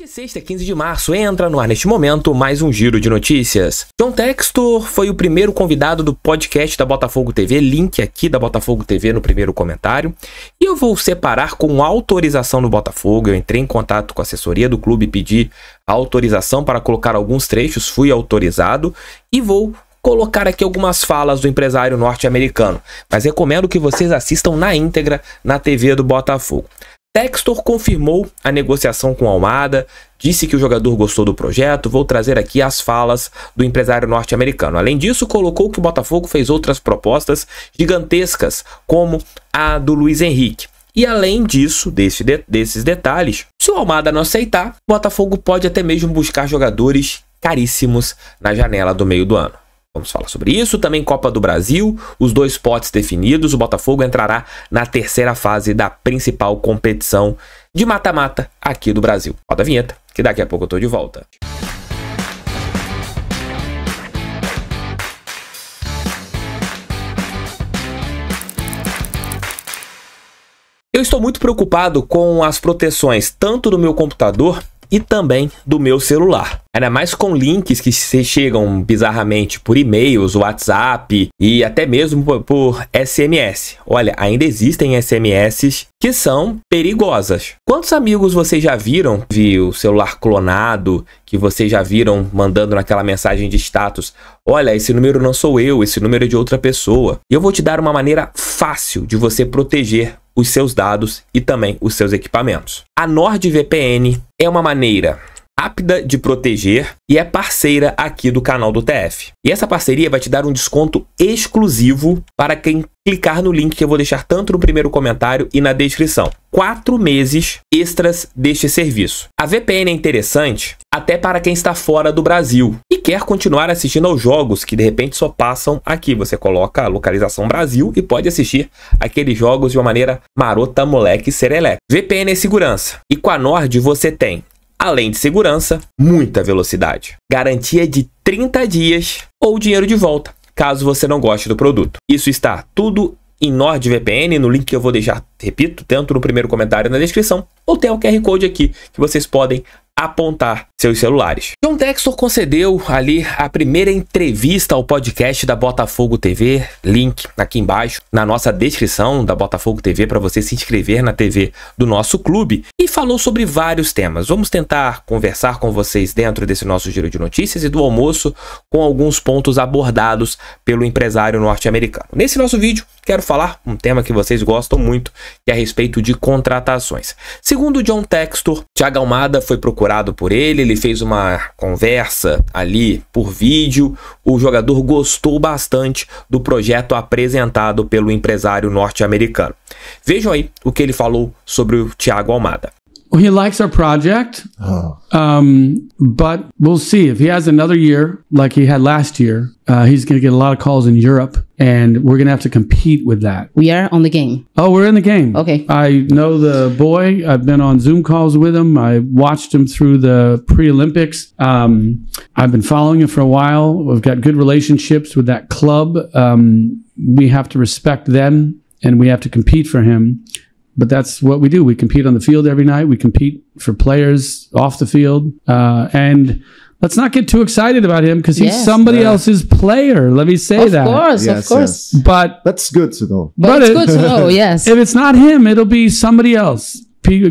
de sexta, 15 de março, entra no ar neste momento mais um giro de notícias. John Textor foi o primeiro convidado do podcast da Botafogo TV, link aqui da Botafogo TV no primeiro comentário. E eu vou separar com autorização do Botafogo. Eu entrei em contato com a assessoria do clube e pedi autorização para colocar alguns trechos, fui autorizado e vou colocar aqui algumas falas do empresário norte-americano, mas recomendo que vocês assistam na íntegra na TV do Botafogo. Textor confirmou a negociação com Almada, disse que o jogador gostou do projeto. Vou trazer aqui as falas do empresário norte-americano. Além disso, colocou que o Botafogo fez outras propostas gigantescas, como a do Luiz Henrique. E além disso, desse de, desses detalhes, se o Almada não aceitar, o Botafogo pode até mesmo buscar jogadores caríssimos na janela do meio do ano. Vamos falar sobre isso. Também Copa do Brasil, os dois potes definidos. O Botafogo entrará na terceira fase da principal competição de mata-mata aqui do Brasil. Roda a vinheta, que daqui a pouco eu tô de volta. Eu estou muito preocupado com as proteções tanto do meu computador e também do meu celular. Ainda mais com links que se chegam bizarramente por e-mails, WhatsApp e até mesmo por, SMS. Olha, ainda existem SMS que são perigosas. Quantos amigos vocês já viram de o celular clonado, que vocês já viram mandando naquela mensagem de status? Olha, esse número não sou eu, esse número é de outra pessoa. E eu vou te dar uma maneira fácil de você proteger os seus dados e também os seus equipamentos. A NordVPN é uma maneira rápida de proteger e é parceira aqui do canal do TF. E essa parceria vai te dar um desconto exclusivo para quem clicar no link que eu vou deixar tanto no primeiro comentário e na descrição. Quatro meses extras deste serviço. A VPN é interessante até para quem está fora do Brasil e quer continuar assistindo aos jogos que de repente só passam aqui. Você coloca a localização Brasil e pode assistir aqueles jogos de uma maneira marota, moleque, sereleca. VPN é segurança. E com a Nord você tem além de segurança, muita velocidade. Garantia de 30 dias ou dinheiro de volta, caso você não goste do produto. Isso está tudo em NordVPN, no link que eu vou deixar, repito, tanto no primeiro comentário na descrição, ou tem o QR Code aqui que vocês podem apontar seus celulares. John Textor concedeu ali a primeira entrevista ao podcast da Botafogo TV, link aqui embaixo na nossa descrição da Botafogo TV para você se inscrever na TV do nosso clube e falou sobre vários temas. Vamos tentar conversar com vocês dentro desse nosso giro de notícias e do almoço com alguns pontos abordados pelo empresário norte-americano. Nesse nosso vídeo quero falar um tema que vocês gostam muito, que é a respeito de contratações. Segundo John Textor, Thiago Almada foi procurado por ele, ele fez uma conversa ali por vídeo. O jogador gostou bastante do projeto apresentado pelo empresário norte-americano. Vejam aí o que ele falou sobre o Thiago Almada. Well, he likes our project, oh. um, but we'll see. If he has another year like he had last year, uh, he's going to get a lot of calls in Europe, and we're going to have to compete with that. We are on the game. Oh, we're in the game. Okay. I know the boy. I've been on Zoom calls with him. I watched him through the pre Olympics. Um, I've been following him for a while. We've got good relationships with that club. Um, we have to respect them, and we have to compete for him but that's what we do. We compete on the field every night. We compete for players off the field, uh, and let's not get too excited about him because he's yes, somebody yeah. else's player. Let me say of that. Course, yes, of course, yes. But that's good to know. But, but it's good to know. Yes. If it's not him, it'll be somebody else.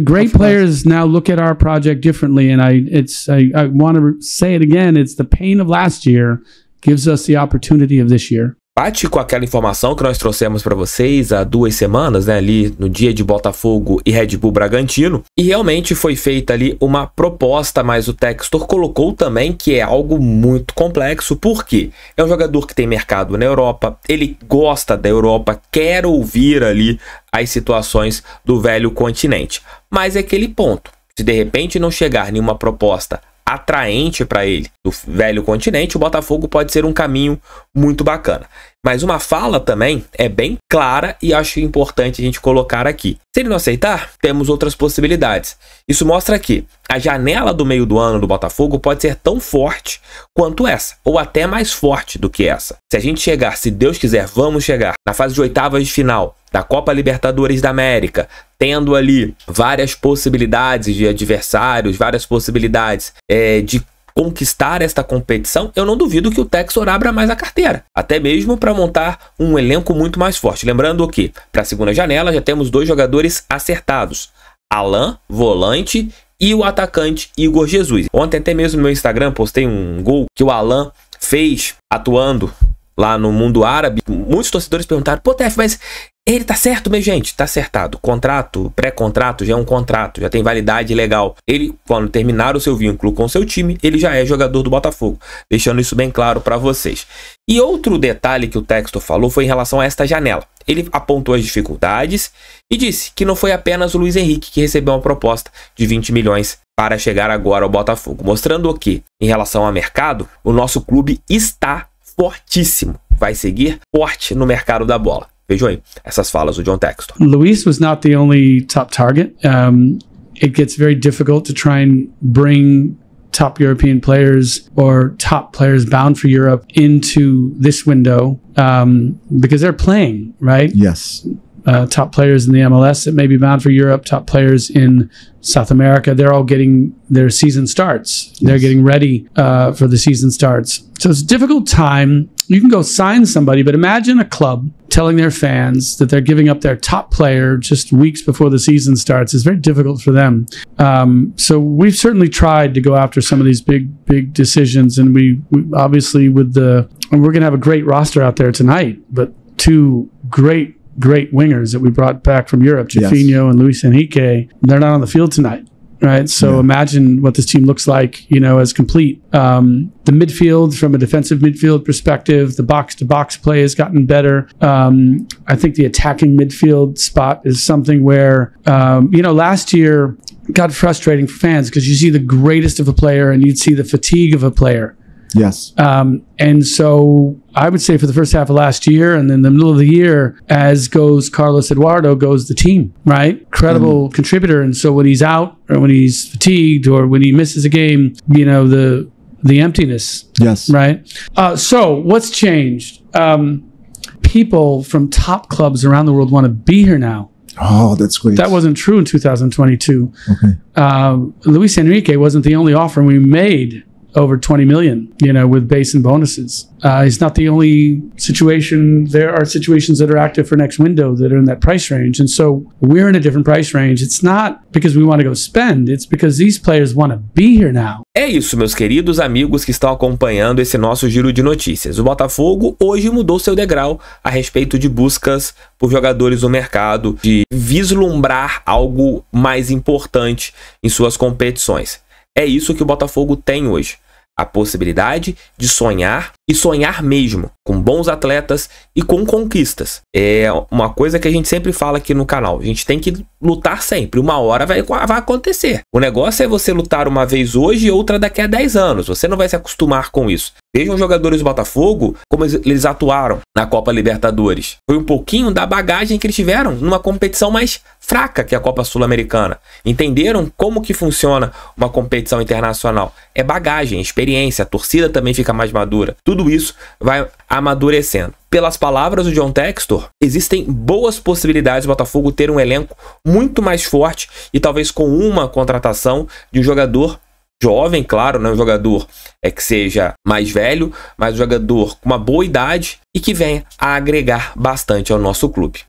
great players now look at our project differently, and I it's I, I want to say it again. It's the pain of last year gives us the opportunity of this year. bate com aquela informação que nós trouxemos para vocês há duas semanas, né, ali no dia de Botafogo e Red Bull Bragantino, e realmente foi feita ali uma proposta, mas o Textor colocou também que é algo muito complexo, porque é um jogador que tem mercado na Europa, ele gosta da Europa, quer ouvir ali as situações do velho continente. Mas é aquele ponto, se de repente não chegar nenhuma proposta atraente para ele do velho continente, o Botafogo pode ser um caminho muito bacana. Mas uma fala também é bem clara e acho importante a gente colocar aqui. Se ele não aceitar, temos outras possibilidades. Isso mostra que a janela do meio do ano do Botafogo pode ser tão forte quanto essa, ou até mais forte do que essa. Se a gente chegar, se Deus quiser, vamos chegar na fase de oitavas de final da Copa Libertadores da América, tendo ali várias possibilidades de adversários, várias possibilidades é, de conquistar esta competição, eu não duvido que o Texor abra mais a carteira, até mesmo para montar um elenco muito mais forte. Lembrando que, para a segunda janela, já temos dois jogadores acertados: Alain, volante, e o atacante Igor Jesus. Ontem, até mesmo no meu Instagram, postei um gol que o Alain fez atuando lá no mundo árabe. Muitos torcedores perguntaram: pô, Tef, mas ele tá certo, minha gente, tá acertado. Contrato, pré-contrato já é um contrato, já tem validade legal. Ele, quando terminar o seu vínculo com o seu time, ele já é jogador do Botafogo, deixando isso bem claro para vocês. E outro detalhe que o texto falou foi em relação a esta janela. Ele apontou as dificuldades e disse que não foi apenas o Luiz Henrique que recebeu uma proposta de 20 milhões para chegar agora ao Botafogo, mostrando que, em relação ao mercado, o nosso clube está fortíssimo, vai seguir forte no mercado da bola. Vejam aí essas falas do John Texton. Luis was not the only top target. Um, it gets very difficult to try and bring top European players or top players bound for Europe into this window um, because they're playing, right? Yes uh, top players in the MLS that may be bound for Europe, top players in South America. They're all getting their season starts. Yes. They're getting ready uh, for the season starts. So it's a difficult time. You can go sign somebody, but imagine a club telling their fans that they're giving up their top player just weeks before the season starts. It's very difficult for them. Um, so we've certainly tried to go after some of these big, big decisions, and we, we obviously with the and we're going to have a great roster out there tonight, but two great great wingers that we brought back from Europe, Jafinho yes. and Luis Enrique. They're not on the field tonight right? So yeah. imagine what this team looks like, you know, as complete. Um, the midfield, from a defensive midfield perspective, the box to box play has gotten better. Um, I think the attacking midfield spot is something where, um, you know, last year got frustrating for fans because you see the greatest of a player and you'd see the fatigue of a player. Yes. Um, and so I would say for the first half of last year and then the middle of the year, as goes Carlos Eduardo, goes the team, right? Credible mm. contributor. And so when he's out or when he's fatigued or when he misses a game, you know, the the emptiness. Yes. Right. Uh, so what's changed? Um, people from top clubs around the world want to be here now. Oh, that's great. That wasn't true in 2022. Okay. Uh, Luis Enrique wasn't the only offer we made over 20 million, you know, with base and bonuses. Uh, it's not the only situation. There are situations that are active for next window that are in that price range. And so we're in a different price range. It's not because we want to go spend, it's because these players want to be here now. É isso, meus queridos amigos que estão acompanhando esse nosso giro de notícias. O Botafogo hoje mudou seu degrau a respeito de buscas por jogadores no mercado, de vislumbrar algo mais importante em suas competições. É isso que o Botafogo tem hoje. A possibilidade de sonhar e sonhar mesmo, com bons atletas e com conquistas. É uma coisa que a gente sempre fala aqui no canal. A gente tem que lutar sempre. Uma hora vai, vai acontecer. O negócio é você lutar uma vez hoje e outra daqui a 10 anos. Você não vai se acostumar com isso. Vejam os jogadores do Botafogo, como eles atuaram na Copa Libertadores. Foi um pouquinho da bagagem que eles tiveram numa competição mais fraca que a Copa Sul-Americana. Entenderam como que funciona uma competição internacional. É bagagem, é experiência, a torcida também fica mais madura. Tudo isso vai amadurecendo. Pelas palavras do John Textor, existem boas possibilidades do Botafogo ter um elenco muito mais forte e talvez com uma contratação de um jogador jovem, claro, né? um jogador é que seja mais velho, mas um jogador com uma boa idade e que venha a agregar bastante ao nosso clube.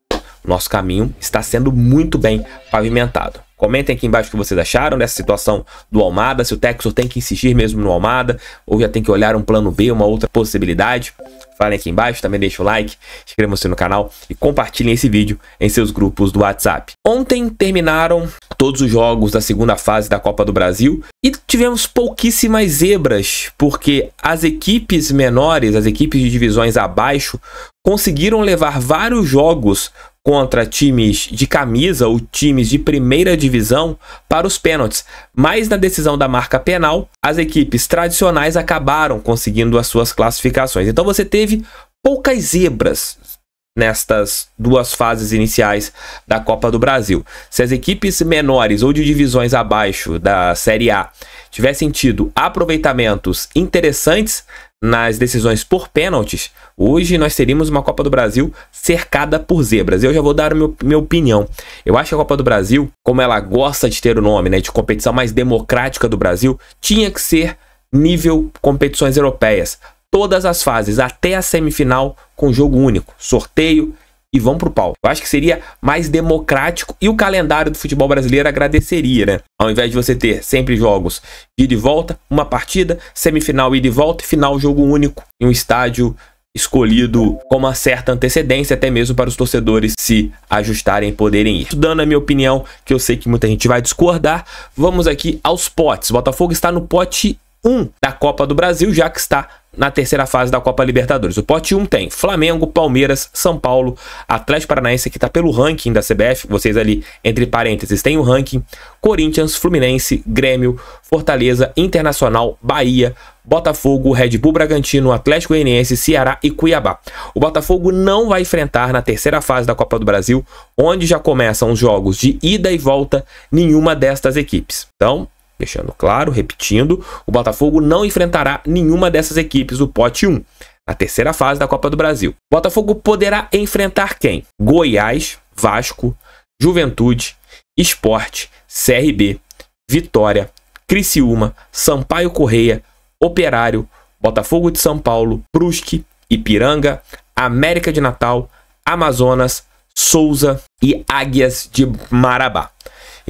nosso caminho está sendo muito bem pavimentado. Comentem aqui embaixo o que vocês acharam dessa situação do Almada, se o Texor tem que insistir mesmo no Almada ou já tem que olhar um plano B, uma outra possibilidade falem aqui embaixo, também deixem o like, inscrevam-se no canal e compartilhem esse vídeo em seus grupos do WhatsApp. Ontem terminaram todos os jogos da segunda fase da Copa do Brasil e tivemos pouquíssimas zebras, porque as equipes menores, as equipes de divisões abaixo, conseguiram levar vários jogos contra times de camisa ou times de primeira divisão para os pênaltis, mas na decisão da marca penal, as equipes tradicionais acabaram conseguindo as suas classificações. Então você teve poucas zebras nestas duas fases iniciais da Copa do Brasil. Se as equipes menores ou de divisões abaixo da Série A tivessem tido aproveitamentos interessantes, nas decisões por pênaltis, hoje nós teríamos uma Copa do Brasil cercada por zebras. Eu já vou dar meu, minha opinião. Eu acho que a Copa do Brasil, como ela gosta de ter o nome, né, de competição mais democrática do Brasil, tinha que ser nível competições europeias. Todas as fases, até a semifinal com jogo único, sorteio e vão pro pau. Eu acho que seria mais democrático e o calendário do futebol brasileiro agradeceria, né? Ao invés de você ter sempre jogos de ida e volta, uma partida, semifinal ida e volta e final jogo único em um estádio escolhido com uma certa antecedência, até mesmo para os torcedores se ajustarem e poderem ir. Dando a minha opinião, que eu sei que muita gente vai discordar, vamos aqui aos potes. O Botafogo está no pote 1 um da Copa do Brasil, já que está na terceira fase da Copa Libertadores. O pote 1 tem Flamengo, Palmeiras, São Paulo, Atlético Paranaense, que está pelo ranking da CBF, vocês ali entre parênteses tem o ranking, Corinthians, Fluminense, Grêmio, Fortaleza, Internacional, Bahia, Botafogo, Red Bull Bragantino, Atlético Goianiense, Ceará e Cuiabá. O Botafogo não vai enfrentar na terceira fase da Copa do Brasil, onde já começam os jogos de ida e volta, nenhuma destas equipes. Então, Deixando claro, repetindo, o Botafogo não enfrentará nenhuma dessas equipes do pote 1 na terceira fase da Copa do Brasil. O Botafogo poderá enfrentar quem? Goiás, Vasco, Juventude, Esporte, CRB, Vitória, Criciúma, Sampaio Correia, Operário, Botafogo de São Paulo, Brusque, Ipiranga, América de Natal, Amazonas, Souza e Águias de Marabá.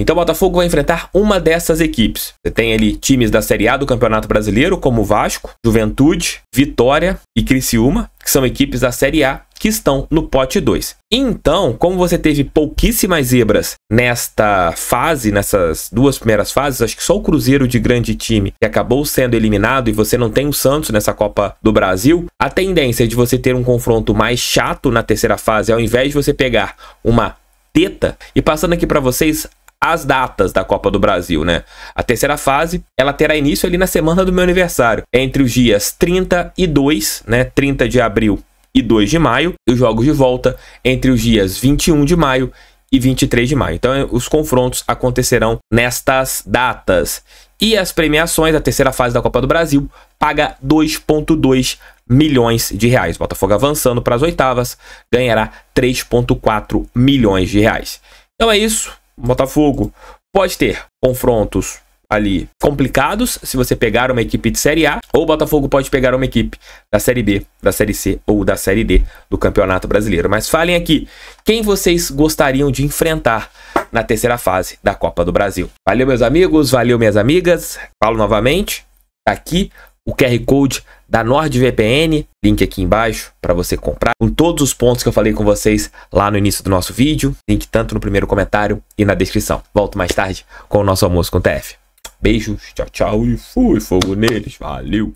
Então o Botafogo vai enfrentar uma dessas equipes. Você tem ali times da Série A do Campeonato Brasileiro, como Vasco, Juventude, Vitória e Criciúma, que são equipes da Série A que estão no pote 2. Então, como você teve pouquíssimas zebras nesta fase, nessas duas primeiras fases, acho que só o Cruzeiro de grande time que acabou sendo eliminado e você não tem o Santos nessa Copa do Brasil, a tendência é de você ter um confronto mais chato na terceira fase, ao invés de você pegar uma teta. E passando aqui para vocês as datas da Copa do Brasil, né? A terceira fase, ela terá início ali na semana do meu aniversário, entre os dias 30 e 2, né? 30 de abril e 2 de maio, e os jogos de volta entre os dias 21 de maio e 23 de maio. Então, os confrontos acontecerão nestas datas. E as premiações, a terceira fase da Copa do Brasil, paga 2,2 milhões de reais. Botafogo avançando para as oitavas, ganhará 3,4 milhões de reais. Então é isso. Botafogo. Pode ter confrontos ali complicados se você pegar uma equipe de Série A, ou o Botafogo pode pegar uma equipe da Série B, da Série C ou da Série D do Campeonato Brasileiro. Mas falem aqui, quem vocês gostariam de enfrentar na terceira fase da Copa do Brasil? Valeu, meus amigos, valeu, minhas amigas. Falo novamente, tá aqui o QR Code da NordVPN, link aqui embaixo para você comprar, com todos os pontos que eu falei com vocês lá no início do nosso vídeo, link tanto no primeiro comentário e na descrição. Volto mais tarde com o nosso almoço com o TF. Beijos, tchau, tchau e fui, fogo neles, valeu!